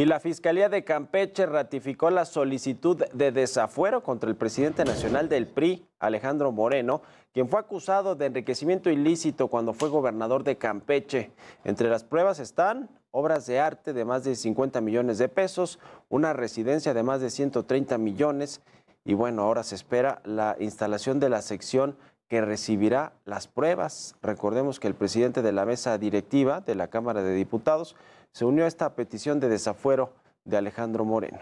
Y la Fiscalía de Campeche ratificó la solicitud de desafuero contra el presidente nacional del PRI, Alejandro Moreno, quien fue acusado de enriquecimiento ilícito cuando fue gobernador de Campeche. Entre las pruebas están obras de arte de más de 50 millones de pesos, una residencia de más de 130 millones y bueno, ahora se espera la instalación de la sección que recibirá las pruebas. Recordemos que el presidente de la mesa directiva de la Cámara de Diputados se unió a esta petición de desafuero de Alejandro Moreno.